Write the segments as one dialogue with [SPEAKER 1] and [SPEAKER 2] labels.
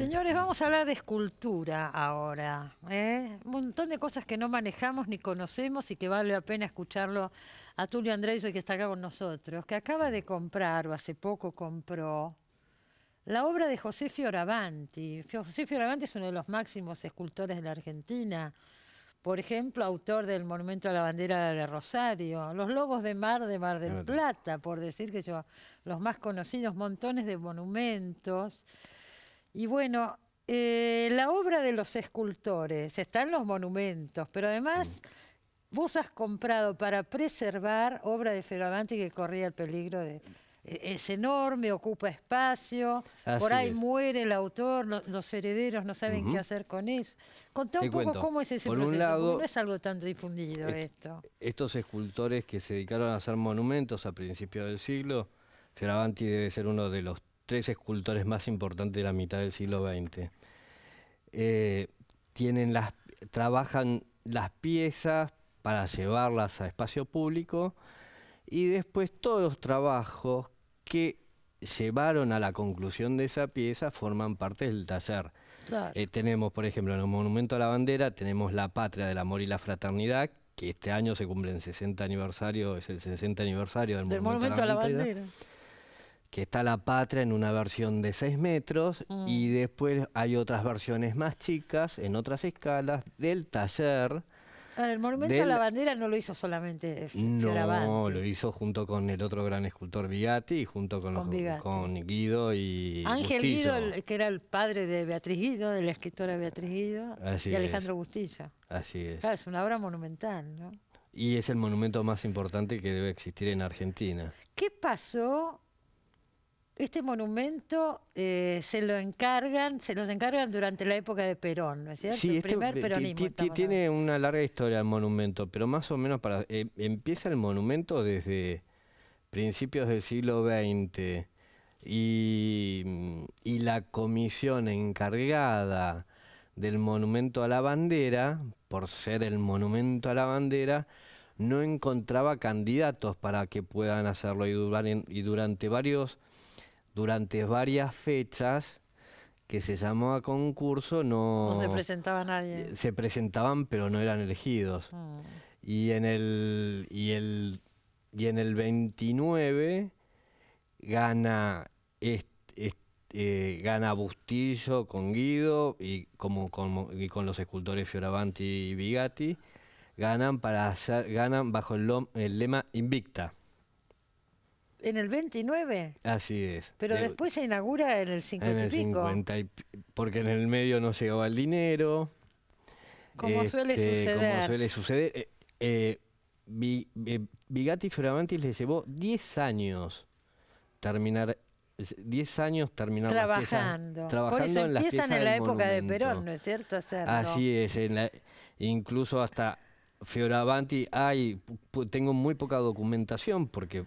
[SPEAKER 1] Señores, vamos a hablar de escultura ahora. ¿eh? Un montón de cosas que no manejamos ni conocemos y que vale la pena escucharlo a Tulio Andrés, que está acá con nosotros, que acaba de comprar o hace poco compró la obra de José Fioravanti. José Fioravanti es uno de los máximos escultores de la Argentina. Por ejemplo, autor del Monumento a la Bandera de Rosario, Los Lobos de Mar de Mar del Plata, por decir que yo, los más conocidos, montones de monumentos. Y bueno, eh, la obra de los escultores, está en los monumentos, pero además mm. vos has comprado para preservar obra de Feravanti que corría el peligro de... E, es enorme, ocupa espacio, por ahí muere el autor, los herederos no saben qué hacer con eso. Contá un poco cómo es ese proceso, no es algo tan difundido esto.
[SPEAKER 2] Estos escultores que se dedicaron a hacer monumentos a principios del siglo, Feravanti debe ser uno de los tres escultores más importantes de la mitad del siglo XX. Eh, tienen las, trabajan las piezas para llevarlas a espacio público y después todos los trabajos que llevaron a la conclusión de esa pieza forman parte del taller. Eh, tenemos, por ejemplo, en el Monumento a la Bandera, tenemos la patria del amor y la fraternidad, que este año se cumple el 60 aniversario, es el 60 aniversario del, Monumento, a la, bandera que está la patria en una versión de 6 metros y mm. después hay otras versiones más chicas en otras escalas del taller.
[SPEAKER 1] el monumento a la bandera no lo hizo solamente Fioravanti. No, lo
[SPEAKER 2] hizo junto con el otro gran escultor Vigatti y junto con, Guido y Ángel Guido,
[SPEAKER 1] que era el padre de Beatriz Guido, de la escritora Beatriz Guido, y Alejandro Bustilla. Así es. es una obra monumental, ¿no?
[SPEAKER 2] Y es el monumento más importante que debe existir en Argentina.
[SPEAKER 1] ¿Qué pasó este monumento eh, se lo encargan, se los encargan durante la época de Perón, ¿no es cierto? Sí, el este primer peronismo.
[SPEAKER 2] Tiene una larga historia el monumento, pero más o menos para eh, empieza el monumento desde principios del siglo XX y, la comisión encargada del monumento a la bandera, por ser el monumento a la bandera, no encontraba candidatos para que puedan hacerlo y, y durante varios durante varias fechas que se llamó a concurso no... se
[SPEAKER 1] presentaba nadie. Eh,
[SPEAKER 2] se presentaban pero no eran elegidos. Mm. Y, en el, y, el, y en el 29 gana, eh, gana Bustillo con Guido y, como, y con los escultores Fioravanti y Bigatti. Ganan, para ganan bajo el lema Invicta
[SPEAKER 1] en el 29.
[SPEAKER 2] Así es. Pero
[SPEAKER 1] después se inaugura en el 50
[SPEAKER 2] y porque en el medio no llegaba el dinero. Como este, suele suceder. Como suele suceder. Eh, y eh, eh, Fioravanti le llevó 10 años terminar 10 años terminando trabajando, trabajando Por eso empiezan en la época de Perón, ¿no es cierto? Así es, incluso hasta Fioravanti hay tengo muy poca documentación porque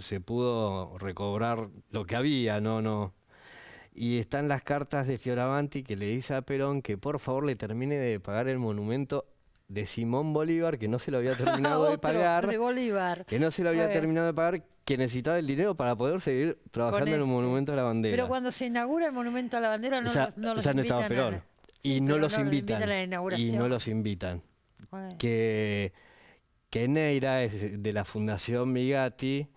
[SPEAKER 2] se pudo recobrar lo que había, no, no. Y están las cartas de Fioravanti que le dice a Perón que por favor le termine de pagar el monumento de Simón Bolívar, que no se lo había terminado de pagar. Que no se lo había terminado de pagar, que necesitaba el dinero para poder seguir trabajando en el este. Monumento a la Bandera. Pero
[SPEAKER 1] cuando se inaugura el Monumento a la Bandera no, los, no y, no los invitan, y no
[SPEAKER 2] los invitan. Que, que Neira, es de la Fundación Migati,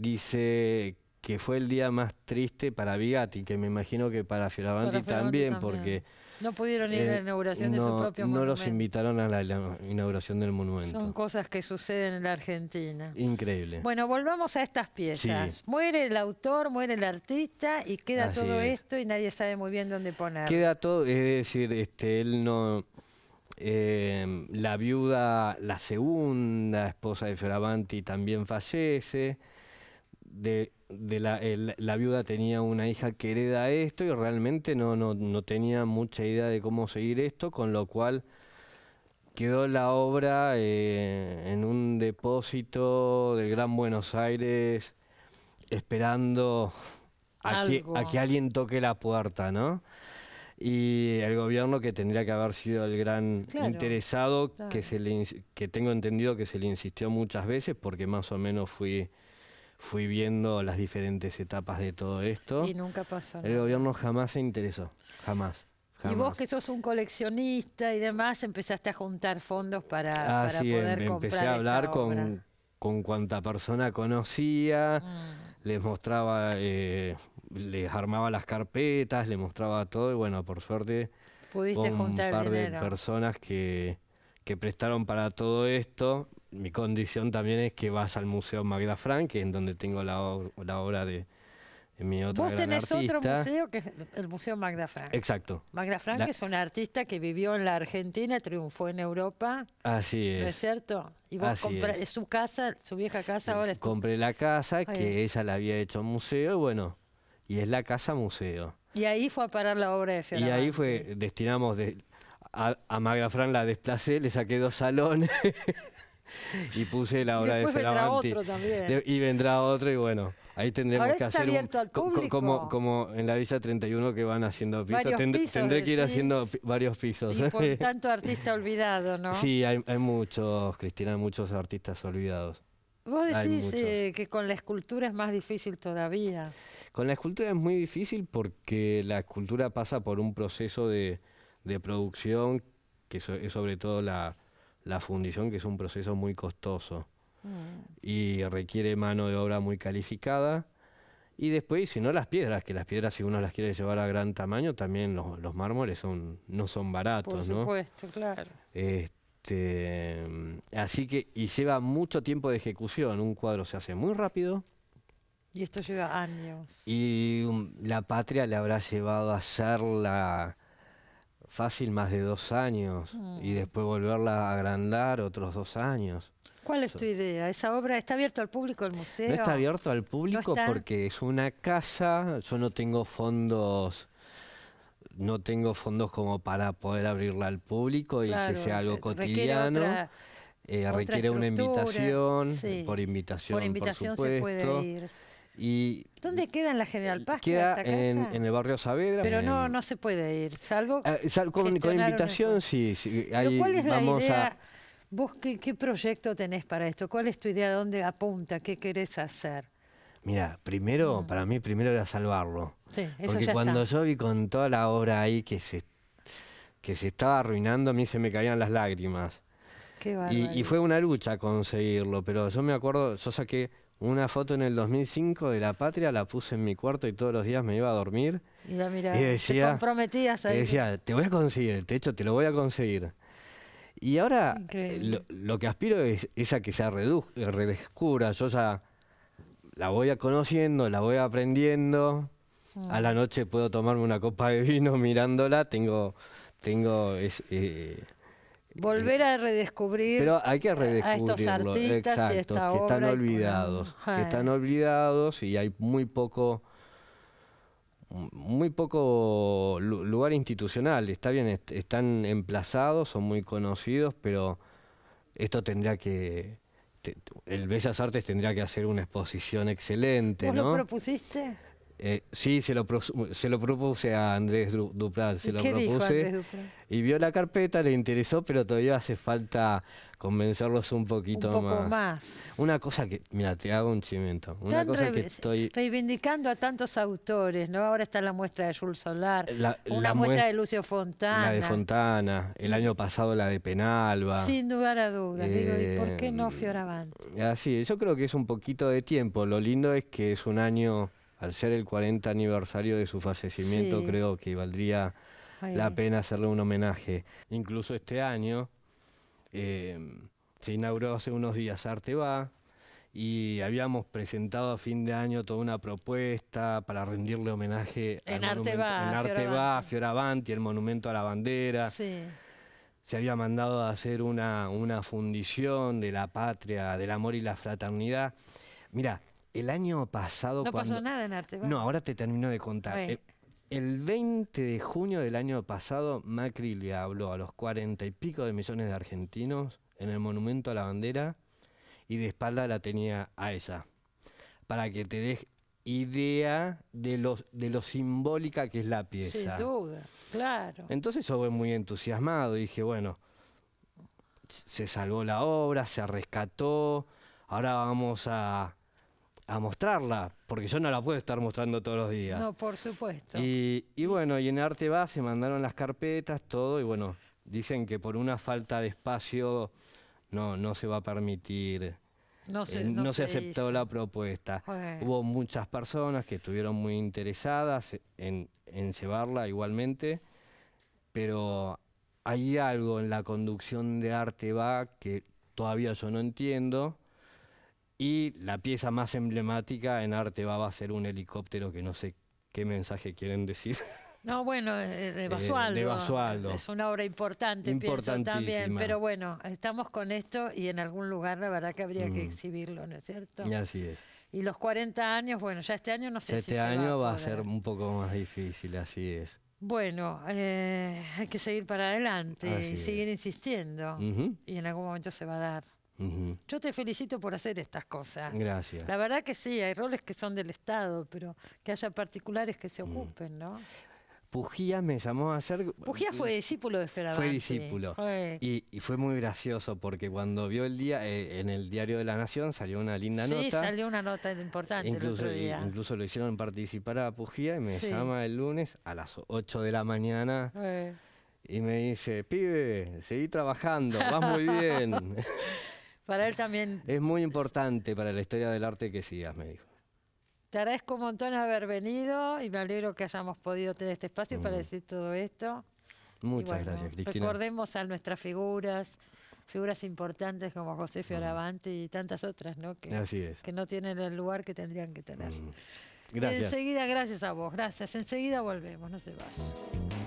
[SPEAKER 2] dice que fue el día más triste para Bigatti, que me imagino que para Fioravanti, también, porque...
[SPEAKER 1] No pudieron ir a la eh, inauguración de su propio monumento. No los
[SPEAKER 2] invitaron a la, inauguración del monumento.
[SPEAKER 1] Son cosas que suceden en la Argentina.
[SPEAKER 2] Increíble.
[SPEAKER 1] Bueno, volvamos a estas piezas. Muere el autor, muere el artista y queda todo esto y nadie sabe muy bien dónde ponerlo. Queda
[SPEAKER 2] todo, es decir, este, él no... Em, la viuda, la segunda esposa de Fioravanti también fallece de, la, la, viuda tenía una hija que hereda esto y realmente no, no, tenía mucha idea de cómo seguir esto, con lo cual quedó la obra eh, en un depósito del Gran Buenos Aires esperando a que, alguien toque la puerta, ¿no? Y el gobierno que tendría que haber sido el gran interesado, Que, se que tengo entendido que se le insistió muchas veces porque más o menos fui fui viendo las diferentes etapas de todo esto. Y nunca pasó. El gobierno jamás se interesó, jamás. Y vos
[SPEAKER 1] que sos un coleccionista y demás, empezaste a juntar fondos para, ah, sí, poder em, Empecé a hablar con,
[SPEAKER 2] cuanta persona conocía, mm. les mostraba, eh, les armaba las carpetas, les mostraba todo y bueno, por suerte
[SPEAKER 1] Pudiste un par de
[SPEAKER 2] personas que, que prestaron para todo esto mi condición también es que vas al Museo Magda Frank, que es en donde tengo la, la obra de, de, mi otra Vos tenés otro museo
[SPEAKER 1] que es el Museo Magda Frank.
[SPEAKER 2] Exacto. Magda Frank es
[SPEAKER 1] una artista que vivió en la Argentina, triunfó en Europa.
[SPEAKER 2] Así es. es
[SPEAKER 1] cierto? Y vos comprar su casa, su vieja casa ahora. está.
[SPEAKER 2] Compré la casa que ella la había hecho museo y bueno, y es la casa museo.
[SPEAKER 1] Y ahí fue a parar la obra de Y ahí
[SPEAKER 2] fue, destinamos de, a, Magda Frank la desplacé, le saqué dos salones. y puse la hora de Feravanti. Vendrá otro también. y vendrá otro y bueno, ahí tendremos que hacer como como en la Visa 31 que van haciendo pisos, tendré que ir haciendo varios pisos. Y por tanto
[SPEAKER 1] artista olvidado, ¿no? Sí,
[SPEAKER 2] hay, muchos, Cristina, hay muchos artistas olvidados.
[SPEAKER 1] Vos decís eh, que con la escultura es más difícil todavía.
[SPEAKER 2] Con la escultura es muy difícil porque la escultura pasa por un proceso de, de producción que es sobre todo la, la fundición, que es un proceso muy costoso mm. y requiere mano de obra muy calificada. Y después, si no, las piedras, que las piedras, si uno las quiere llevar a gran tamaño, también los, mármoles son, no son baratos, Por supuesto, claro. Este, así que, y lleva mucho tiempo de ejecución. Un cuadro se hace muy rápido.
[SPEAKER 1] Y esto lleva años.
[SPEAKER 2] Y mm, la patria le habrá llevado a la fácil más de dos años y mm. después volverla a agrandar otros dos años.
[SPEAKER 1] ¿Cuál es tu idea? ¿Esa obra está abierta al público, el museo? No está
[SPEAKER 2] abierto al público porque es una casa, yo no tengo fondos no tengo fondos como para poder abrirla al público y que sea algo eh, cotidiano. Eh, requiere, una invitación, por invitación, supuesto. Se puede ir.
[SPEAKER 1] ¿Dónde queda en la General eh, Paz? Queda En,
[SPEAKER 2] el barrio Saavedra. Pero no,
[SPEAKER 1] no se puede ir, Salgo ah, con, con, invitación,
[SPEAKER 2] sí. sí es vamos la idea? A...
[SPEAKER 1] ¿Vos qué, proyecto tenés para esto? ¿Cuál es tu idea? ¿Dónde apunta? ¿Qué querés hacer? Mira,
[SPEAKER 2] primero, mm. para mí primero era salvarlo.
[SPEAKER 1] Sí, eso Porque cuando
[SPEAKER 2] yo vi con toda la obra ahí que se, que se estaba arruinando, a mí se me caían las lágrimas.
[SPEAKER 1] Qué y, y fue
[SPEAKER 2] una lucha conseguirlo, pero yo me acuerdo, yo saqué una foto en el 2005 de la patria la puse en mi cuarto y todos los días me iba a dormir.
[SPEAKER 1] Y, decía, te comprometías decía,
[SPEAKER 2] te voy a conseguir el techo, te lo voy a conseguir. Y ahora lo, que aspiro es, esa que se redescubra. Yo ya la voy a conociendo, la voy aprendiendo. A la mm. noche puedo tomarme una copa de vino mirándola. Tengo, tengo eh,
[SPEAKER 1] Volver eh, a redescubrir. Pero
[SPEAKER 2] hay que A estos artistas y y esta que están olvidados. Que están olvidados y hay muy poco muy poco lugar institucional. Está bien, están emplazados, son muy conocidos, pero esto tendría que. el Bellas Artes tendría que hacer una exposición excelente. ¿Vos ¿no? lo
[SPEAKER 1] propusiste?
[SPEAKER 2] Eh, sí, se lo, propuse a Andrés Duprat, se lo propuse. y vio la carpeta, le interesó, pero todavía hace falta convencerlos un poquito un poco
[SPEAKER 1] más.
[SPEAKER 2] Una cosa que, mira, te hago un chimento. Una cosa que estoy
[SPEAKER 1] reivindicando a tantos autores, ¿no? Ahora está la muestra de Jules Solar, una muestra de Lucio Fontana. La de
[SPEAKER 2] Fontana, el año pasado la de Penalba. Sin
[SPEAKER 1] lugar a dudas, ¿y por qué no eh, Fioravanti?
[SPEAKER 2] Así, yo creo que es un poquito de tiempo. Lo lindo es que es un año al ser el 40 aniversario de su fallecimiento, creo que valdría la pena hacerle un homenaje. Incluso este año em, se inauguró hace unos días Arte Va y habíamos presentado a fin de año toda una propuesta para rendirle homenaje a al Arte, va, Fioravanti, el monumento a la bandera.
[SPEAKER 1] Se
[SPEAKER 2] había mandado a hacer una, una fundición de la patria, del amor y la fraternidad. Mira, el año pasado... No pasó nada en arte. No, ahora te termino de contar. Eh, el 20 de junio del año pasado, Macri le habló a los cuarenta y pico de millones de argentinos en el Monumento a la Bandera y de espalda la tenía a ella. Para que te des idea de lo, de lo simbólica que es la pieza. Sin
[SPEAKER 1] duda, claro.
[SPEAKER 2] Entonces yo voy muy entusiasmado y dije, bueno, se salvó la obra, se rescató, ahora vamos a a mostrarla, porque yo no la puedo estar mostrando todos los días. No,
[SPEAKER 1] por supuesto.
[SPEAKER 2] Y, bueno, y en Arte va, se mandaron las carpetas, todo, y bueno, dicen que por una falta de espacio no, no se va a permitir.
[SPEAKER 1] No se, eh, aceptó la
[SPEAKER 2] propuesta. Hubo muchas personas que estuvieron muy interesadas en, llevarla igualmente, pero hay algo en la conducción de Arte va que todavía yo no entiendo y la pieza más emblemática en arte va a ser un helicóptero que no sé qué mensaje quieren decir.
[SPEAKER 1] No, bueno, eh, eh, eh, de Basualdo. Es una obra importante, pienso también. Pero bueno, estamos con esto y en algún lugar la verdad que habría que mm. exhibirlo, ¿no es cierto? Y así es. Y los 40 años, bueno, ya este año no sé este si. Este año va a, ser un
[SPEAKER 2] poco más difícil, así es.
[SPEAKER 1] Bueno, hay que seguir para adelante y seguir insistiendo. Y en algún momento se va a dar. Yo te felicito por hacer estas cosas. Gracias. La verdad que sí, hay roles que son del Estado, pero que haya particulares que se mm. ocupen, ¿no?
[SPEAKER 2] Pujía me llamó a hacer. Pujía fue
[SPEAKER 1] discípulo de Feravanti. Fue discípulo.
[SPEAKER 2] Y, fue muy gracioso porque cuando vio el día, eh, en el Diario de la Nación salió una linda nota. Sí, salió
[SPEAKER 1] una nota importante. Incluso, incluso
[SPEAKER 2] lo hicieron participar a Pujía y me llama el lunes a las 8 de la mañana. Eh. Y me dice, pibe, seguí trabajando, vas muy bien. también. Es muy importante para la historia del arte que sigas, me dijo.
[SPEAKER 1] Te agradezco un montón haber venido y me alegro que hayamos podido tener este espacio para mm. decir todo esto. Muchas gracias, Cristina. Recordemos a nuestras figuras, figuras importantes como José mm. Fioravanti y tantas otras, ¿no? Que, Así es. que no tienen el lugar que tendrían que tener. Mm. Gracias. enseguida, gracias a vos, gracias. Enseguida volvemos, no se vaya.